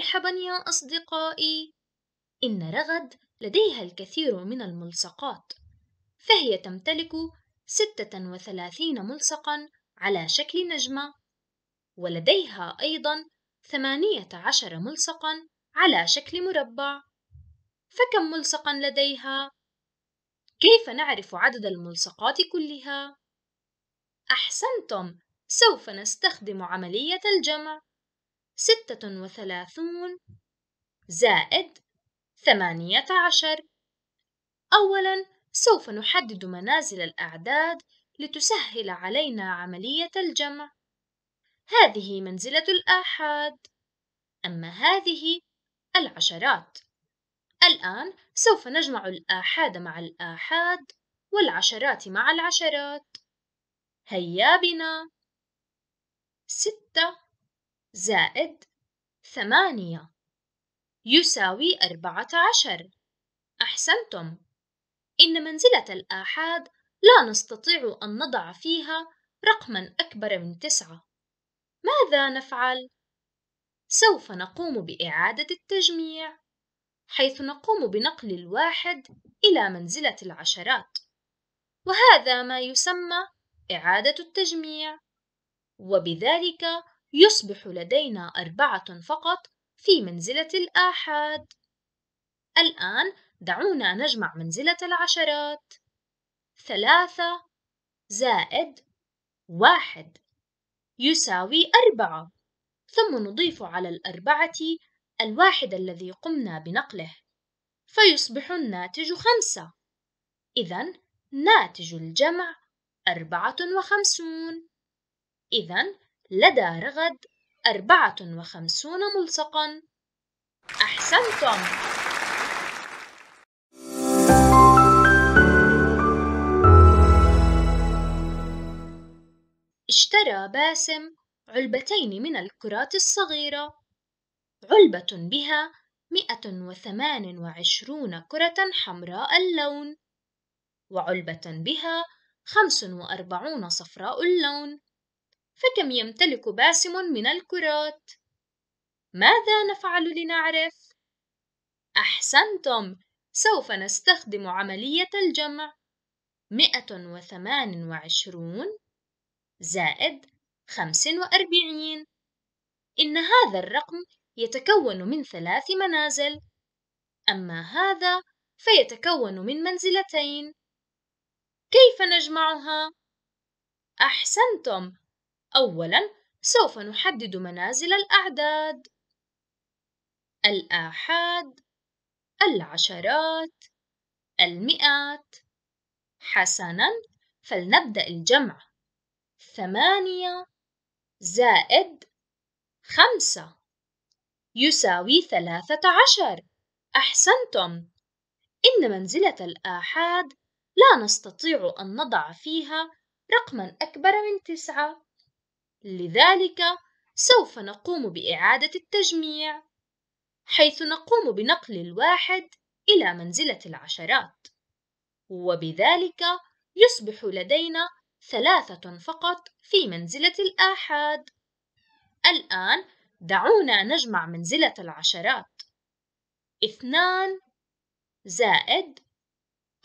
مرحبا يا أصدقائي إن رغد لديها الكثير من الملصقات فهي تمتلك ستة وثلاثين ملصقا على شكل نجمة ولديها أيضا ثمانية عشر ملصقا على شكل مربع فكم ملصقا لديها؟ كيف نعرف عدد الملصقات كلها؟ أحسنتم سوف نستخدم عملية الجمع ستة وثلاثون زائد ثمانية عشر أولا سوف نحدد منازل الأعداد لتسهل علينا عملية الجمع هذه منزلة الآحاد أما هذه العشرات الآن سوف نجمع الآحاد مع الآحاد والعشرات مع العشرات هيا بنا ستة زائد ثمانية يساوي أربعة عشر أحسنتم إن منزلة الآحاد لا نستطيع أن نضع فيها رقما أكبر من تسعة ماذا نفعل؟ سوف نقوم بإعادة التجميع حيث نقوم بنقل الواحد إلى منزلة العشرات وهذا ما يسمى إعادة التجميع وبذلك يصبح لدينا أربعة فقط في منزلة الآحاد الآن دعونا نجمع منزلة العشرات ثلاثة زائد واحد يساوي أربعة ثم نضيف على الأربعة الواحد الذي قمنا بنقله فيصبح الناتج خمسة إذا ناتج الجمع أربعة وخمسون إذا لدى رغد أربعة وخمسون ملصقا أحسنتم اشترى باسم علبتين من الكرات الصغيرة علبة بها مئة وثمان وعشرون كرة حمراء اللون وعلبة بها خمس وأربعون صفراء اللون فكم يمتلك باسم من الكرات ماذا نفعل لنعرف احسنتم سوف نستخدم عمليه الجمع 128 زائد 45 إن هذا الرقم يتكون من ثلاث منازل أما هذا فيتكون من منزلتين كيف نجمعها؟ أحسنتم أولاً سوف نحدد منازل الأعداد الآحاد العشرات المئات حسناً فلنبدأ الجمع ثمانية زائد خمسة يساوي ثلاثة عشر أحسنتم إن منزلة الآحاد لا نستطيع أن نضع فيها رقمًا أكبر من تسعة لذلك سوف نقوم بإعادة التجميع حيث نقوم بنقل الواحد إلى منزلة العشرات وبذلك يصبح لدينا ثلاثة فقط في منزلة الآحاد الآن دعونا نجمع منزلة العشرات اثنان زائد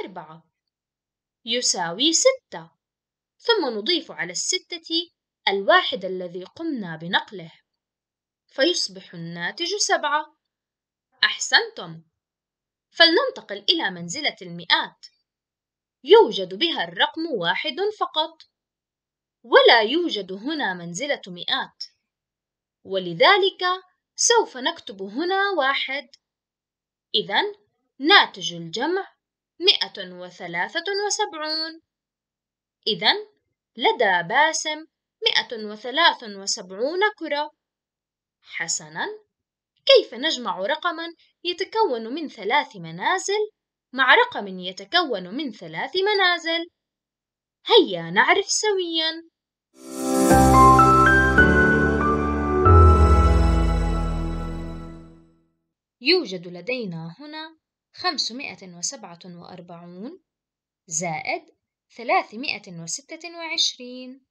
أربعة يساوي ستة ثم نضيف على الستة الواحد الذي قمنا بنقله فيصبح الناتج سبعة أحسنتم فلننتقل إلى منزلة المئات يوجد بها الرقم واحد فقط ولا يوجد هنا منزلة مئات ولذلك سوف نكتب هنا واحد إذا ناتج الجمع مئة وثلاثة وسبعون إذا لدى باسم مئة وثلاث وسبعون كرة حسناً كيف نجمع رقماً يتكون من ثلاث منازل مع رقم يتكون من ثلاث منازل؟ هيا نعرف سوياً يوجد لدينا هنا 547 زائد 326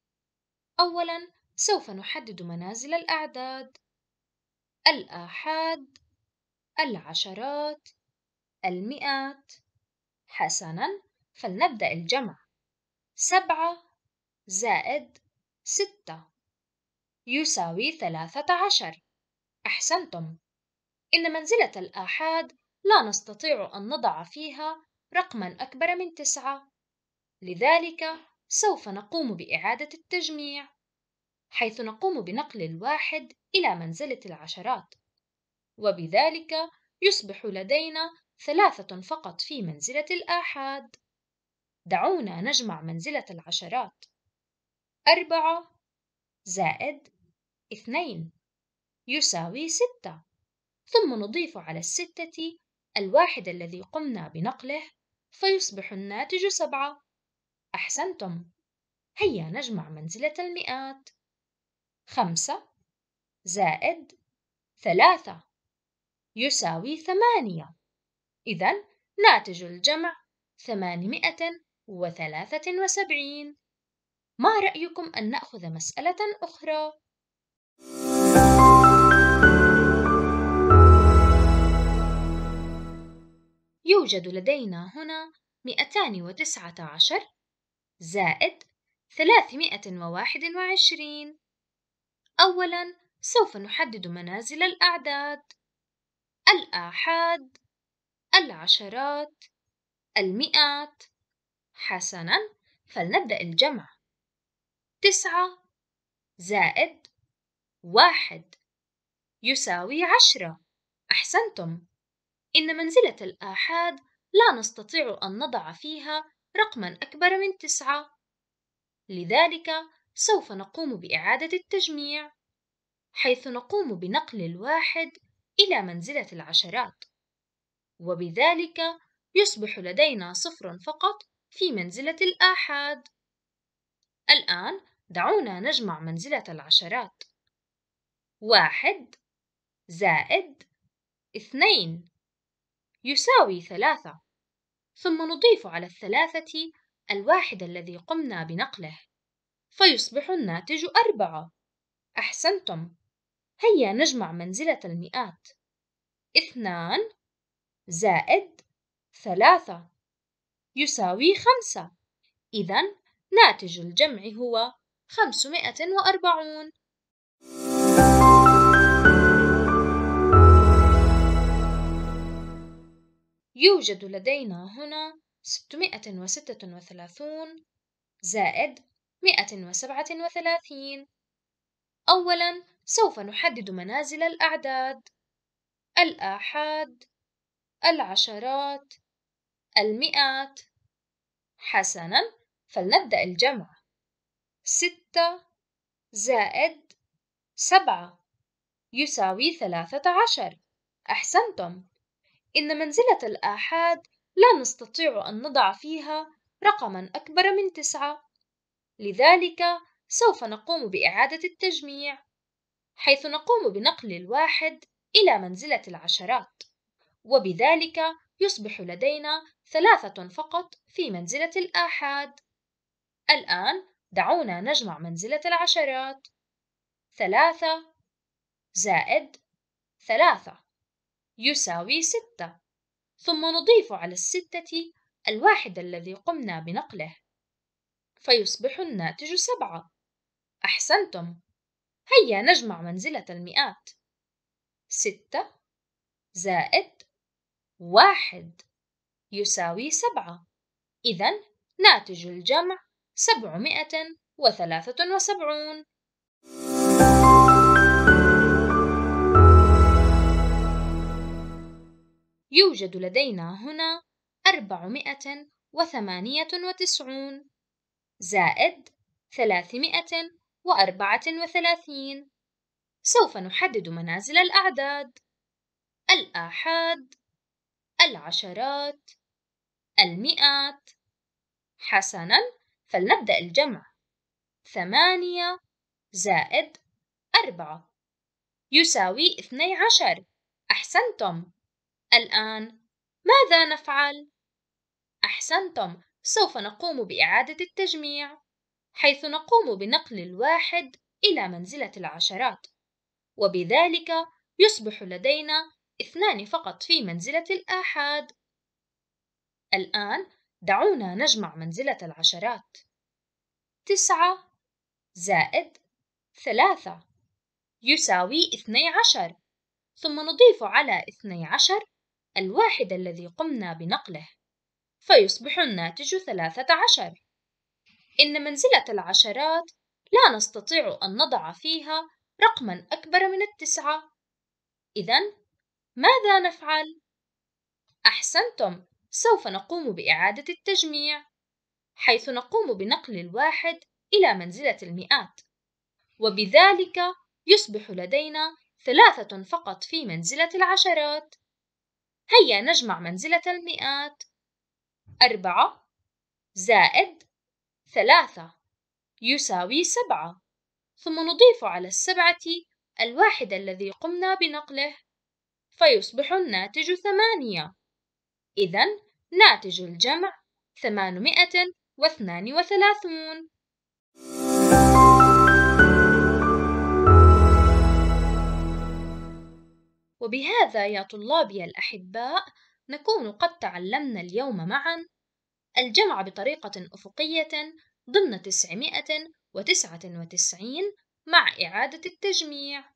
أولاً سوف نحدد منازل الأعداد الآحاد العشرات المئات حسناً فلنبدأ الجمع سبعة زائد ستة يساوي ثلاثة عشر أحسنتم إن منزلة الآحاد لا نستطيع أن نضع فيها رقما أكبر من تسعة لذلك سوف نقوم بإعادة التجميع حيث نقوم بنقل الواحد إلى منزلة العشرات وبذلك يصبح لدينا ثلاثة فقط في منزلة الآحاد دعونا نجمع منزلة العشرات أربعة زائد اثنين يساوي ستة ثم نضيف على الستة الواحد الذي قمنا بنقله فيصبح الناتج سبعة أحسنتم هيا نجمع منزلة المئات خمسة زائد ثلاثة يساوي ثمانية إذا ناتج الجمع ثمانمائة وثلاثة وسبعين ما رأيكم أن نأخذ مسألة أخرى؟ يوجد لدينا هنا 219 زائد 321 أولا سوف نحدد منازل الأعداد الآحاد العشرات المئات حسنا فلنبدأ الجمع تسعة زائد واحد يساوي عشرة أحسنتم إن منزلة الآحاد لا نستطيع أن نضع فيها رقما أكبر من تسعة لذلك سوف نقوم بإعادة التجميع حيث نقوم بنقل الواحد إلى منزلة العشرات وبذلك يصبح لدينا صفر فقط في منزلة الآحاد الآن دعونا نجمع منزلة العشرات واحد زائد اثنين يساوي ثلاثة ثم نضيف على الثلاثة الواحد الذي قمنا بنقله فيصبح الناتج أربعة أحسنتم هيا نجمع منزلة المئات اثنان زائد ثلاثة يساوي خمسة إذا ناتج الجمع هو خمسمائة وأربعون يوجد لدينا هنا 636 زائد 137 أولاً سوف نحدد منازل الأعداد الآحاد العشرات المئات حسناً فلنبدأ الجمع 6 زائد 7 يساوي 13 أحسنتم إن منزلة الآحاد لا نستطيع أن نضع فيها رقمًا أكبر من تسعة، لذلك سوف نقوم بإعادة التجميع، حيث نقوم بنقل الواحد إلى منزلة العشرات، وبذلك يصبح لدينا ثلاثة فقط في منزلة الآحاد. الآن دعونا نجمع منزلة العشرات ثلاثة زائد ثلاثة يساوي ستة ثم نضيف على الستة الواحد الذي قمنا بنقله فيصبح الناتج سبعة أحسنتم هيا نجمع منزلة المئات ستة زائد واحد يساوي سبعة إذا ناتج الجمع سبعمائة وثلاثة وسبعون يوجد لدينا هنا أربعمائة وثمانية وتسعون زائد ثلاثمائة وأربعة وثلاثين سوف نحدد منازل الأعداد الآحاد العشرات المئات حسناً فلنبدأ الجمع ثمانية زائد أربعة يساوي اثني عشر أحسنتم الآن ماذا نفعل؟ أحسنتم سوف نقوم بإعادة التجميع حيث نقوم بنقل الواحد إلى منزلة العشرات وبذلك يصبح لدينا اثنان فقط في منزلة الآحاد الآن دعونا نجمع منزلة العشرات تسعة زائد ثلاثة يساوي اثني عشر ثم نضيف على اثني عشر الواحد الذي قمنا بنقله فيصبح الناتج ثلاثة عشر إن منزلة العشرات لا نستطيع أن نضع فيها رقما أكبر من التسعة إذا ماذا نفعل؟ أحسنتم سوف نقوم بإعادة التجميع حيث نقوم بنقل الواحد إلى منزلة المئات وبذلك يصبح لدينا ثلاثة فقط في منزلة العشرات هيا نجمع منزلة المئات أربعة زائد ثلاثة يساوي سبعة ثم نضيف على السبعة الواحد الذي قمنا بنقله فيصبح الناتج ثمانية إذا ناتج الجمع ثمانمائة واثنان وثلاثون Thank you. وبهذا يا طلابي الأحباء نكون قد تعلمنا اليوم معا الجمع بطريقة أفقية ضمن 999 مع إعادة التجميع